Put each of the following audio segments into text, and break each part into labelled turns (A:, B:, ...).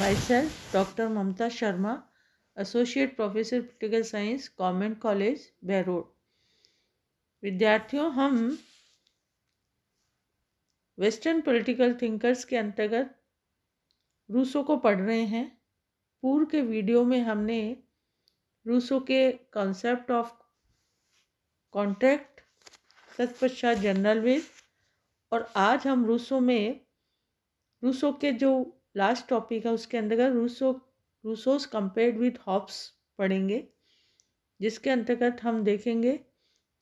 A: myself dr mamta sharma associate professor political science government college Behror विद्यार्थियों हम western political thinkers के अंतर्गत Rousseau को पढ़ रहे हैं पूर्व के वीडियो में हमने रूसो के कॉन्सेप्ट ऑफ कॉन्ट्रैक्ट तत्पश्चात जनरल विद और आज हम रूसो में रूसो के जो लास्ट टॉपिक है उसके अंतर्गत Rousseau Rousseau's compared with Hobbes पढ़ेंगे जिसके अंतर्गत हम देखेंगे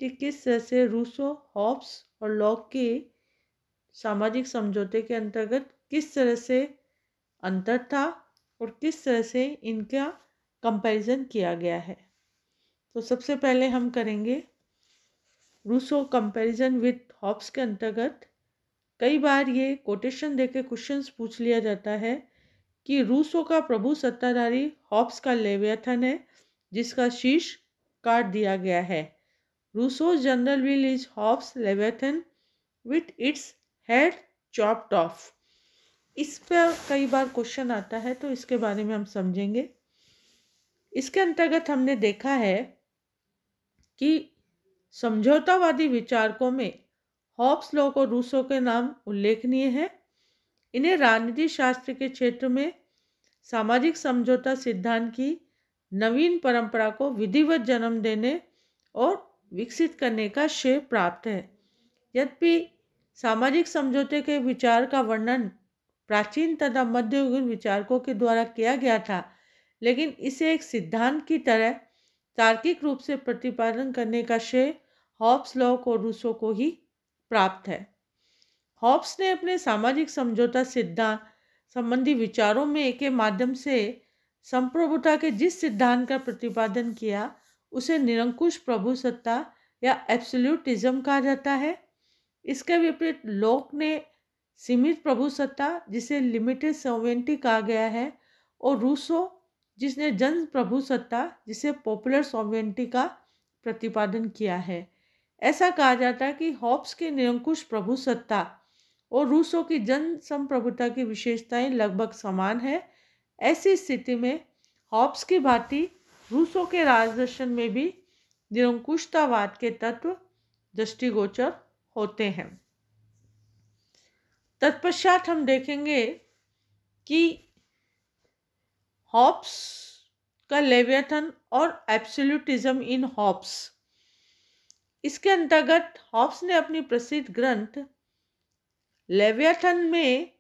A: कि किस तरह से रूसो हॉप्स और लॉक के सामाजिक समझौते के अंतर्गत किस तरह से अंतर था और किस तरह से इनका कंपैरिजन किया गया है तो सबसे पहले हम करेंगे रूसो कंपैरिजन विथ हॉप्स के अंतर्गत कई बार ये कोटेशन देके क्वेश्चंस पूछ लिया जाता है कि रूसो का प्रभु सत्ताधारी हॉप्स का लेवियथन है जिसका शीश काट दिया गया है Rousseau general will is Hobbes Leviathan with its head chopped off इस पर कई बार क्वेश्चन आता है तो इसके बारे में हम समझेंगे इसके अंतर्गत हमने देखा है कि समझौतावादी विचारकों में हॉब्स लॉ और रूसो के नाम उल्लेखनीय है इन्हें राजनीति शास्त्र के क्षेत्र में सामाजिक समझौता सिद्धांत की नवीन परंपरा को विधिवत जन्म देने और विकसित करने का श्रेय प्राप्त है यद्यपि सामाजिक समझौते के विचार का वर्णन प्राचीन तथा मध्ययुगीन विचारकों के द्वारा किया गया था लेकिन इसे एक सिद्धांत की तरह तार्किक रूप से प्रतिपादन करने का श्रेय हॉब्स लॉक और रूसो को ही प्राप्त है हॉब्स ने अपने सामाजिक समझौता सिद्धांत संबंधी विचारों में के माध्यम से संप्रभुता के जिस सिद्धांत का प्रतिपादन किया उसे निरंकुश प्रभु सत्ता या एब्सोल्यूटिज्म कहा जाता है इसके विपरीत लोक ने सीमित प्रभु सत्ता जिसे लिमिटेड सोवेंटी कहा गया है और रूसो जिसने जन प्रभु सत्ता जिसे पॉपुलर सोवेंटी का प्रतिपादन किया है ऐसा कहा जाता है कि हॉप्स की निरंकुश प्रभुसत्ता और रूसों की जन संप्रभुता की विशेषताएं लगभग समान है ऐसी स्थिति में हॉप्स की भांति रूसों के राजदर्शन में भी निरंकुशतावाद के तत्व दृष्टिगोचर होते हैं तत्पश्चात हम देखेंगे कि हॉप्स का लेवियथन और एब्सोल्यूटिज्म इन हॉप्स इसके अंतर्गत हॉब्स ने अपनी प्रसिद्ध ग्रंथ लेव्याथन में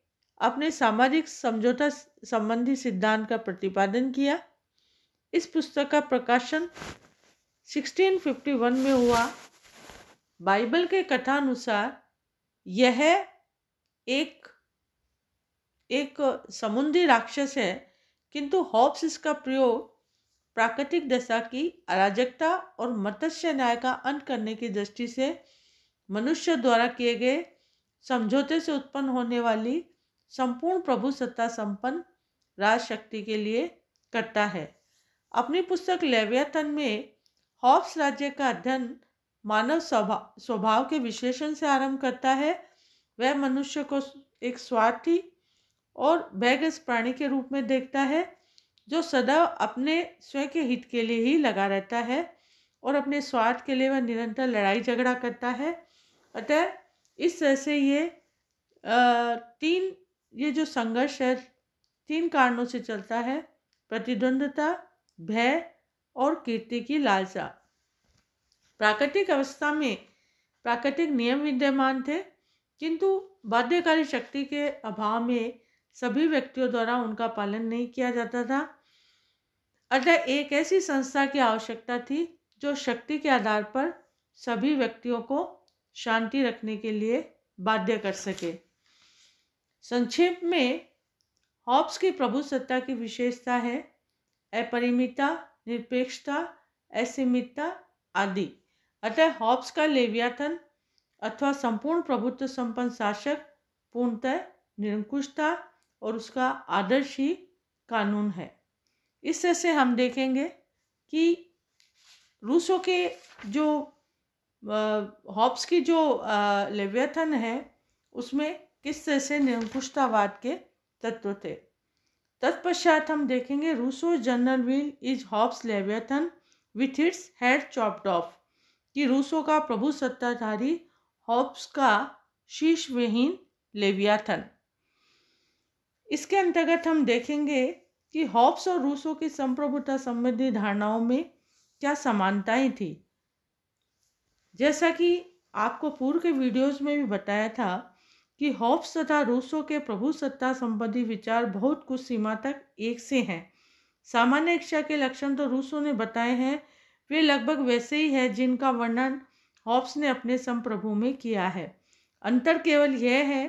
A: अपने सामाजिक समझौता संबंधी सिद्धांत का प्रतिपादन किया इस पुस्तक का प्रकाशन 1651 में हुआ बाइबल के कथानुसार यह एक एक समुद्री राक्षस है किंतु हॉब्स इसका प्रयोग प्राकृतिक दशा की अराजकता और मत्स्य न्याय का अंत करने की दृष्टि से मनुष्य द्वारा किए गए समझौते से उत्पन्न होने वाली संपूर्ण प्रभु सत्ता संपन्न राजशक्ति के लिए करता है अपनी पुस्तक लेवियातन में हॉब्स राज्य का अध्ययन मानव स्वभाव स्वभाव के विश्लेषण से आरंभ करता है वह मनुष्य को एक स्वार्थी और बैगस प्राणी के रूप में देखता है जो सदा अपने स्वयं के हित के लिए ही लगा रहता है और अपने स्वार्थ के लिए वह निरंतर लड़ाई झगड़ा करता है अतः इस तरह से ये तीन ये जो संघर्ष है तीन कारणों से चलता है प्रतिद्वंदता भय और कीर्ति की लालसा प्राकृतिक अवस्था में प्राकृतिक नियम विद्यमान थे किंतु बाध्यकारी शक्ति के अभाव में सभी व्यक्तियों द्वारा उनका पालन नहीं किया जाता था अतः एक ऐसी संस्था की आवश्यकता थी जो शक्ति के आधार पर सभी व्यक्तियों को शांति रखने के लिए बाध्य कर सके संक्षेप में हॉब्स की प्रभु सत्ता की विशेषता है अपरिमिता निरपेक्षता असीमितता आदि अतः हॉब्स का लेवियातन अथवा संपूर्ण प्रभुत्व संपन्न शासक पूर्णतः निरंकुशता और उसका आदर्श ही कानून है इससे से हम देखेंगे कि रूसों के जो हॉब्स की जो लेव्यथन है उसमें किस तरह से निरंकुशतावाद के तत्व थे तत्पश्चात हम देखेंगे Rousseau general will is Hobbes Leviathan with its head chopped off कि रूसो का प्रभु सत्ताधारी हॉब्स का शीश विहीन लेवियाथन इसके अंतर्गत हम देखेंगे कि हॉब्स और रूसो की संप्रभुता संबंधी धारणाओं में क्या समानताएं थी जैसा कि आपको पूर्व के वीडियोस में भी बताया था कि हॉब्स तथा रूसो के प्रभु सत्ता संबंधी विचार बहुत कुछ सीमा तक एक से हैं सामान्य इच्छा के लक्षण तो रूसो ने बताए हैं वे लगभग वैसे ही हैं जिनका वर्णन हॉब्स ने अपने संप्रभु में किया है अंतर केवल यह है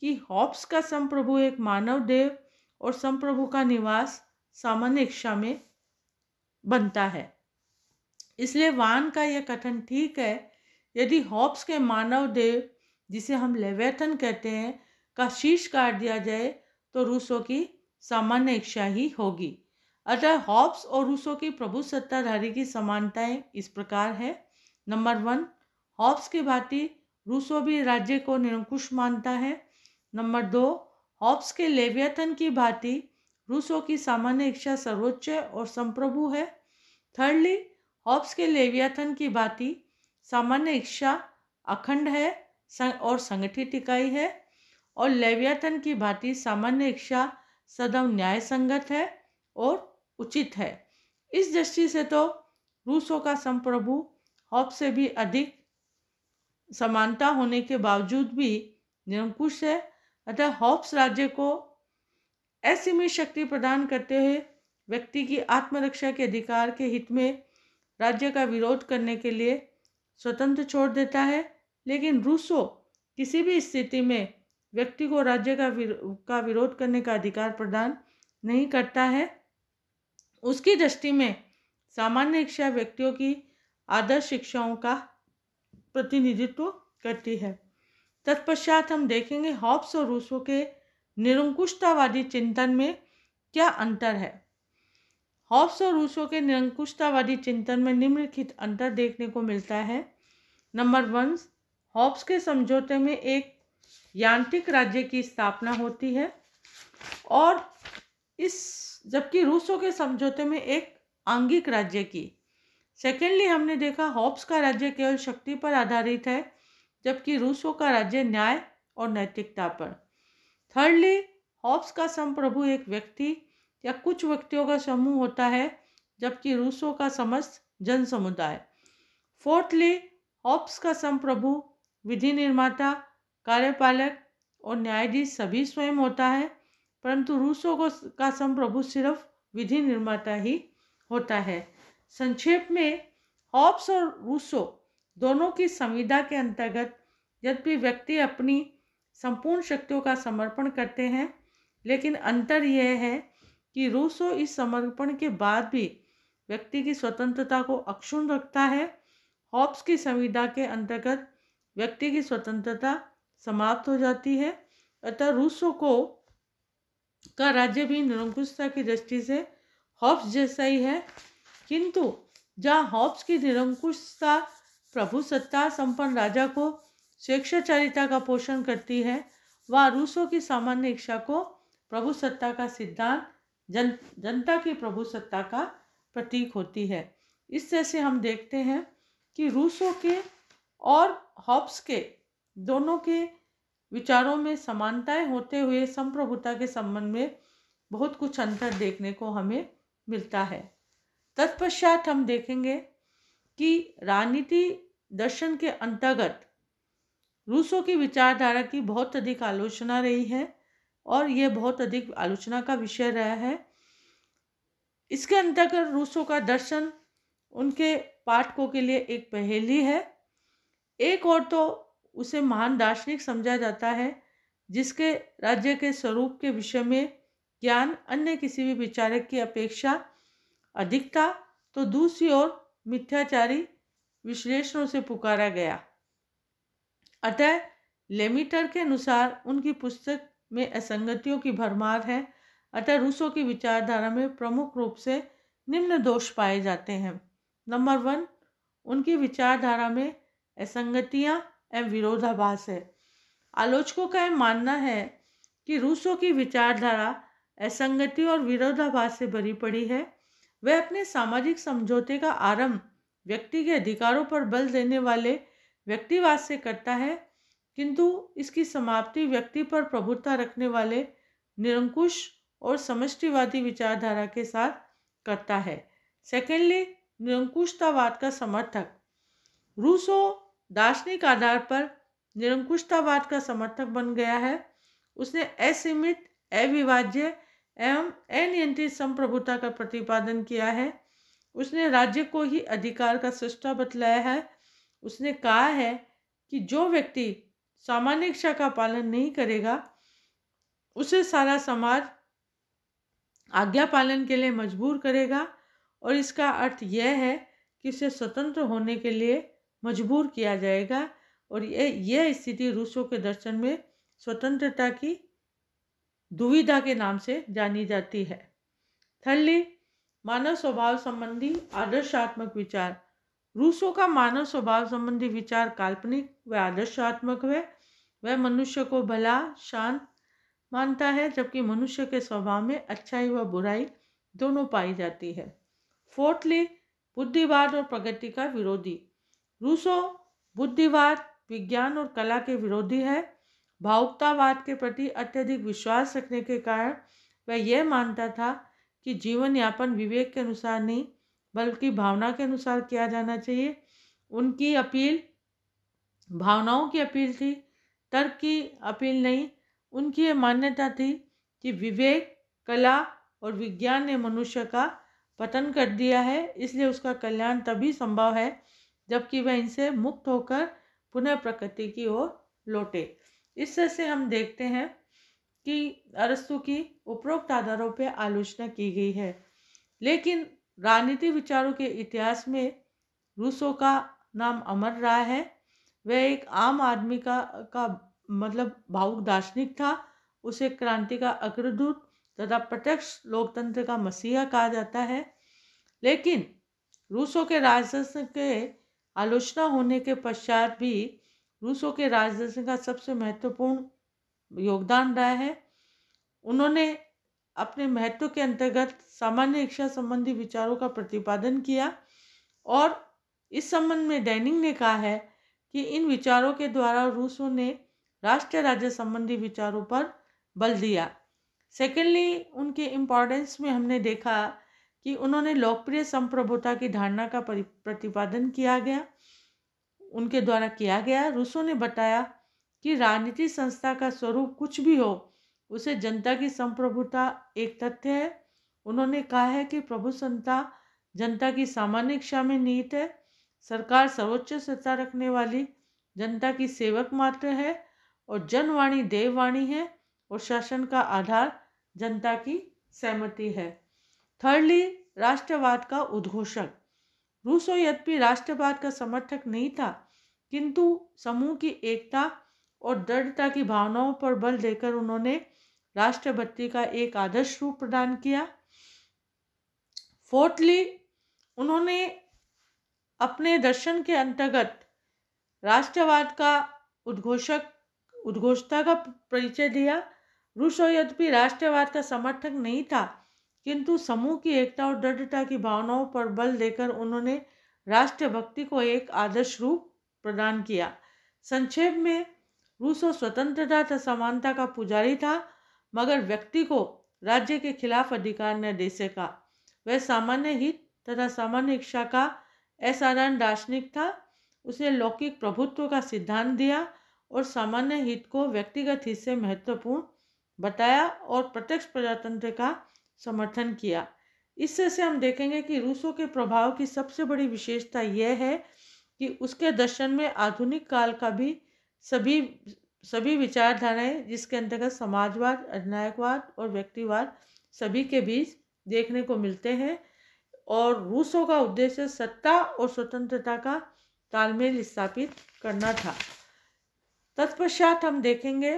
A: कि हॉब्स का संप्रभु एक मानव देव और संप्रभु का निवास सामान्य इच्छा में बनता है इसलिए वान का यह कथन ठीक है यदि हॉप्स के मानव देव जिसे हम लेवेथन कहते हैं का शीर्ष काट दिया जाए तो रूसों की सामान्य इच्छा ही होगी अतः हॉप्स और रूसों की प्रभु सत्ताधारी की समानताएं इस प्रकार है नंबर वन हॉप्स की भांति रूसो भी राज्य को निरंकुश मानता है नंबर दो हॉब्स के लेवियथन की भांति रूसो की सामान्य इच्छा सर्वोच्च और संप्रभु है थर्डली हॉब्स के लेवियाथन की भांति सामान्य इच्छा अखंड है और संगठित इकाई है और लेवियाथन की भांति सामान्य इच्छा सदैव न्याय संगत है और उचित है इस दृष्टि से तो रूसों का संप्रभु हॉब से भी अधिक समानता होने के बावजूद भी निरंकुश है अतः हॉप्स राज्य को असीमित शक्ति प्रदान करते हुए व्यक्ति की आत्मरक्षा के अधिकार के हित में राज्य का विरोध करने के लिए स्वतंत्र छोड़ देता है लेकिन रूसो किसी भी स्थिति में व्यक्ति को राज्य का विरो, का विरोध करने का अधिकार प्रदान नहीं करता है उसकी दृष्टि में सामान्य शिक्षा व्यक्तियों की आदर्श शिक्षाओं का प्रतिनिधित्व करती है तत्पश्चात हम देखेंगे हॉब्स और रूसो के निरंकुशतावादी चिंतन में क्या अंतर है हॉब्स और रूसो के निरंकुशतावादी चिंतन में निम्नलिखित अंतर देखने को मिलता है नंबर वन हॉब्स के समझौते में एक यांत्रिक राज्य की स्थापना होती है और इस जबकि रूसों के समझौते में एक आंगिक राज्य की सेकेंडली हमने देखा हॉब्स का राज्य केवल शक्ति पर आधारित है जबकि रूसों का राज्य न्याय और नैतिकता पर थर्डली हॉब्स का संप्रभु एक व्यक्ति या कुछ व्यक्तियों का समूह होता है जबकि रूसों का समस्त जन समुदाय फोर्थली हॉब्स का संप्रभु विधि निर्माता कार्यपालक और न्यायाधीश सभी स्वयं होता है परंतु रूसों को का संप्रभु सिर्फ विधि निर्माता ही होता है संक्षेप में हॉब्स और रूसो दोनों की संविदा के अंतर्गत यद्यपि व्यक्ति अपनी संपूर्ण शक्तियों का समर्पण करते हैं लेकिन अंतर यह है कि रूसो इस समर्पण के बाद भी व्यक्ति की स्वतंत्रता को अक्षुण रखता है हॉब्स की संविदा के अंतर्गत व्यक्ति की स्वतंत्रता समाप्त हो जाती है अतः रूसो को का राज्य भी निरंकुशता की दृष्टि से हॉब्स जैसा ही है किंतु जहाँ हॉब्स की निरंकुशता प्रभु सत्ता संपन्न राजा को स्वेच्छाचारिता का पोषण करती है व रूसों की सामान्य इच्छा को प्रभु सत्ता का सिद्धांत जन जनता की प्रभु सत्ता का प्रतीक होती है इस तरह से हम देखते हैं कि रूसों के और हॉप्स के दोनों के विचारों में समानताएं होते हुए संप्रभुता के संबंध में बहुत कुछ अंतर देखने को हमें मिलता है तत्पश्चात हम देखेंगे कि राजनीति दर्शन के अंतर्गत रूसों की विचारधारा की बहुत अधिक आलोचना रही है और यह बहुत अधिक आलोचना का विषय रहा है इसके अंतर्गत रूसों का दर्शन उनके पाठकों के लिए एक पहेली है एक और तो उसे महान दार्शनिक समझा जाता है जिसके राज्य के स्वरूप के विषय में ज्ञान अन्य किसी भी विचारक की अपेक्षा अधिक था तो दूसरी ओर मिथ्याचारी विश्लेषणों से पुकारा गया अतः लेमिटर के अनुसार उनकी पुस्तक में असंगतियों की भरमार है अतः रूसों की विचारधारा में प्रमुख रूप से निम्न दोष पाए जाते हैं नंबर वन उनकी विचारधारा में असंगतियाँ एवं विरोधाभास है आलोचकों का यह मानना है कि रूसों की विचारधारा असंगति और विरोधाभास से भरी पड़ी है वह अपने सामाजिक समझौते का आरंभ व्यक्ति के अधिकारों पर बल देने वाले व्यक्तिवाद से करता है किंतु इसकी समाप्ति व्यक्ति पर प्रभुता रखने वाले निरंकुश और समष्टिवादी विचारधारा के साथ करता है सेकेंडली निरंकुशतावाद का समर्थक रूसो दार्शनिक आधार पर निरंकुशतावाद का समर्थक बन गया है उसने असीमित अविभाज्य एवं अनियंत्रित संप्रभुता का प्रतिपादन किया है उसने राज्य को ही अधिकार का सृष्टा बतलाया है उसने कहा है कि जो व्यक्ति सामान्य इच्छा का पालन नहीं करेगा उसे सारा समाज आज्ञा पालन के लिए मजबूर करेगा और इसका अर्थ यह है कि उसे स्वतंत्र होने के लिए मजबूर किया जाएगा और यह यह स्थिति रूसों के दर्शन में स्वतंत्रता की दुविधा के नाम से जानी जाती है थल्ली मानव स्वभाव संबंधी आदर्शात्मक विचार रूसों का मानव स्वभाव संबंधी विचार काल्पनिक व आदर्शात्मक है वह मनुष्य को भला शांत मानता है जबकि मनुष्य के स्वभाव में अच्छाई व बुराई दोनों पाई जाती है फोर्थली बुद्धिवाद और प्रगति का विरोधी रूसो बुद्धिवाद विज्ञान और कला के विरोधी है भावुकतावाद के प्रति अत्यधिक विश्वास रखने के कारण वह यह मानता था कि जीवन यापन विवेक के अनुसार नहीं बल्कि भावना के अनुसार किया जाना चाहिए उनकी अपील भावनाओं की अपील थी तर्क की अपील नहीं उनकी ये मान्यता थी कि विवेक कला और विज्ञान ने मनुष्य का पतन कर दिया है इसलिए उसका कल्याण तभी संभव है जबकि वह इनसे मुक्त होकर पुनः प्रकृति की ओर लौटे इससे हम देखते हैं की अरस्तु की उपरोक्त आधारों पर आलोचना की गई है लेकिन राजनीति विचारों के इतिहास में रूसों का नाम अमर रहा है वह एक आम आदमी का का मतलब भावुक दार्शनिक था उसे क्रांति का अग्रदूत तथा प्रत्यक्ष लोकतंत्र का मसीहा कहा जाता है लेकिन रूसों के राजदर्शन के आलोचना होने के पश्चात भी रूसों के राजदर्शन का सबसे महत्वपूर्ण योगदान रहा है उन्होंने अपने महत्व के अंतर्गत सामान्य शिक्षा संबंधी विचारों का प्रतिपादन किया और इस संबंध में डैनिंग ने कहा है कि इन विचारों के द्वारा रूसों ने राष्ट्र राज्य संबंधी विचारों पर बल दिया सेकेंडली उनके इम्पोर्टेंस में हमने देखा कि उन्होंने लोकप्रिय संप्रभुता की धारणा का प्रतिपादन किया गया उनके द्वारा किया गया रूसों ने बताया कि राजनीतिक संस्था का स्वरूप कुछ भी हो उसे जनता की संप्रभुता एक तथ्य है उन्होंने कहा है कि प्रभु संता जनता की सामान्य इच्छा में निहित है सरकार सर्वोच्च सत्ता रखने वाली जनता की सेवक मात्र है और जनवाणी देववाणी है और शासन का आधार जनता की सहमति है थर्डली राष्ट्रवाद का उद्घोषक रूसो यद्यपि राष्ट्रवाद का समर्थक नहीं था किंतु समूह की एकता और दृढ़ता की भावनाओं पर बल देकर उन्होंने राष्ट्रभक्ति का एक आदर्श रूप प्रदान किया फोर्थली उन्होंने अपने दर्शन के अंतर्गत राष्ट्रवाद का उद्घोषक उद्घोषता का परिचय दिया रूसो यद्यपि राष्ट्रवाद का समर्थक नहीं था किंतु समूह की एकता और दृढ़ता की भावनाओं पर बल देकर उन्होंने राष्ट्रभक्ति को एक आदर्श रूप प्रदान किया संक्षेप में रूसो स्वतंत्रता तथा समानता का पुजारी था मगर व्यक्ति को राज्य के खिलाफ अधिकार न दे सका वह सामान्य हित तथा सामान्य इच्छा का असाधारण दार्शनिक था उसने लौकिक प्रभुत्व का सिद्धांत दिया और सामान्य हित को व्यक्तिगत हित से महत्वपूर्ण बताया और प्रत्यक्ष प्रजातंत्र का समर्थन किया इससे से हम देखेंगे कि रूसों के प्रभाव की सबसे बड़ी विशेषता यह है कि उसके दर्शन में आधुनिक काल का भी सभी सभी विचारधाराएं जिसके अंतर्गत समाजवाद अधिनायकवाद और व्यक्तिवाद सभी के बीच देखने को मिलते हैं और रूसों का उद्देश्य सत्ता और स्वतंत्रता का तालमेल स्थापित करना था तत्पश्चात हम देखेंगे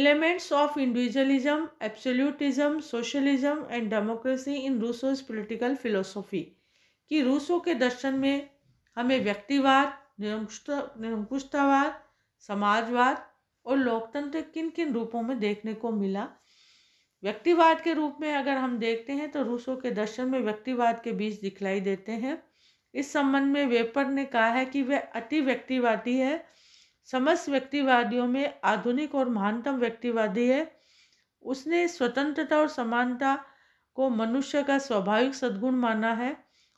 A: elements of individualism absolutism socialism and democracy in Rousseau's political philosophy कि रूसों के दर्शन में हमें व्यक्तिवाद निरंकुश निरंकुशतावाद समाजवाद और लोकतंत्र किन किन रूपों में देखने को मिला व्यक्तिवाद के रूप में अगर हम देखते हैं तो रूसों के दर्शन में व्यक्तिवाद के बीच दिखलाई देते हैं इस संबंध में वेपर ने कहा है कि वह अति व्यक्तिवादी है समस्त व्यक्तिवादियों में आधुनिक और महानतम व्यक्तिवादी है उसने स्वतंत्रता और समानता को मनुष्य का स्वाभाविक सद्गुण माना है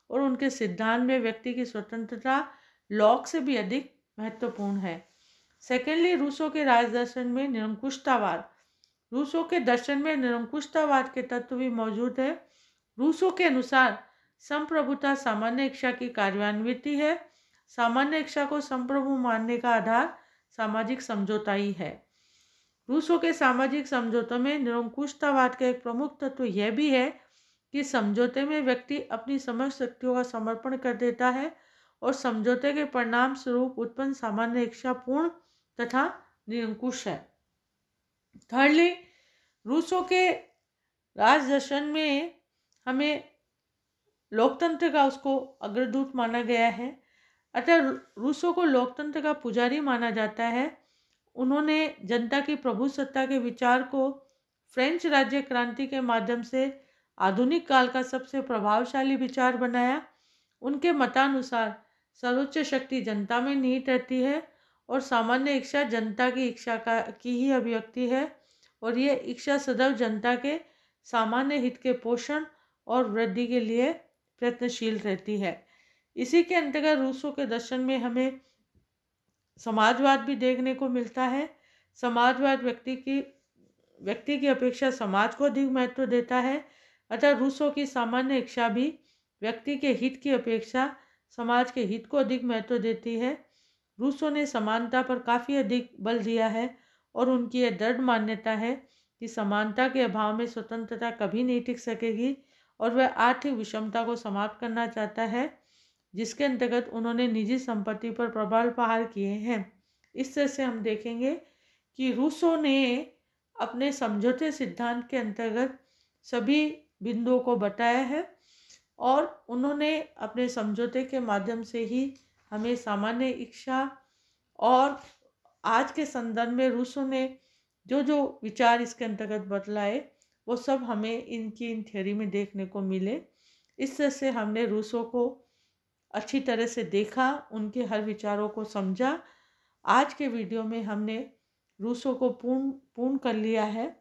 A: और उनके सिद्धांत में व्यक्ति की स्वतंत्रता लॉक से भी अधिक महत्वपूर्ण है सेकेंडली रूसों के राजदर्शन में निरंकुशतावाद रूसों के दर्शन में निरंकुशतावाद के तत्व भी मौजूद है रूसों के अनुसार संप्रभुता सामान्य इच्छा की कार्यान्विति है सामान्य इच्छा को संप्रभु मानने का आधार सामाजिक समझौता ही है रूसों के सामाजिक समझौतों में निरंकुशतावाद का एक प्रमुख तत्व यह भी है कि समझौते में व्यक्ति अपनी समझ शक्तियों का समर्पण कर देता है और समझौते के परिणाम स्वरूप उत्पन्न सामान्य इच्छा पूर्ण तथा निरंकुश है थर्डली रूसों के राजदर्शन में हमें लोकतंत्र का उसको अग्रदूत माना गया है अतः रूसों को लोकतंत्र का पुजारी माना जाता है उन्होंने जनता की प्रभु सत्ता के विचार को फ्रेंच राज्य क्रांति के माध्यम से आधुनिक काल का सबसे प्रभावशाली विचार बनाया उनके मतानुसार सर्वोच्च शक्ति जनता में निहित रहती है और सामान्य इच्छा जनता की इच्छा का की ही अभिव्यक्ति है और यह इच्छा सदैव जनता के सामान्य हित के पोषण और वृद्धि के लिए प्रयत्नशील रहती है इसी के अंतर्गत रूसों के दर्शन में हमें समाजवाद भी देखने को मिलता है समाजवाद व्यक्ति की व्यक्ति की अपेक्षा समाज को अधिक महत्व देता है अतः रूसों की सामान्य इच्छा भी व्यक्ति के हित की अपेक्षा समाज के हित को अधिक महत्व देती है रूसों ने समानता पर काफ़ी अधिक बल दिया है और उनकी यह दृढ़ मान्यता है कि समानता के अभाव में स्वतंत्रता कभी नहीं टिक सकेगी और वह आर्थिक विषमता को समाप्त करना चाहता है जिसके अंतर्गत उन्होंने निजी संपत्ति पर प्रबल प्रहार किए हैं इस तरह से हम देखेंगे कि रूसों ने अपने समझौते सिद्धांत के अंतर्गत सभी बिंदुओं को बताया है और उन्होंने अपने समझौते के माध्यम से ही हमें सामान्य इच्छा और आज के संदर्भ में रूसों ने जो जो विचार इसके अंतर्गत बतलाए वो सब हमें इनकी इन थ्योरी में देखने को मिले इससे से हमने रूसों को अच्छी तरह से देखा उनके हर विचारों को समझा आज के वीडियो में हमने रूसों को पूर्ण पूर्ण कर लिया है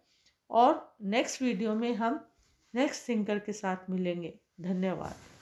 A: और नेक्स्ट वीडियो में हम नेक्स्ट सिंगर के साथ मिलेंगे धन्यवाद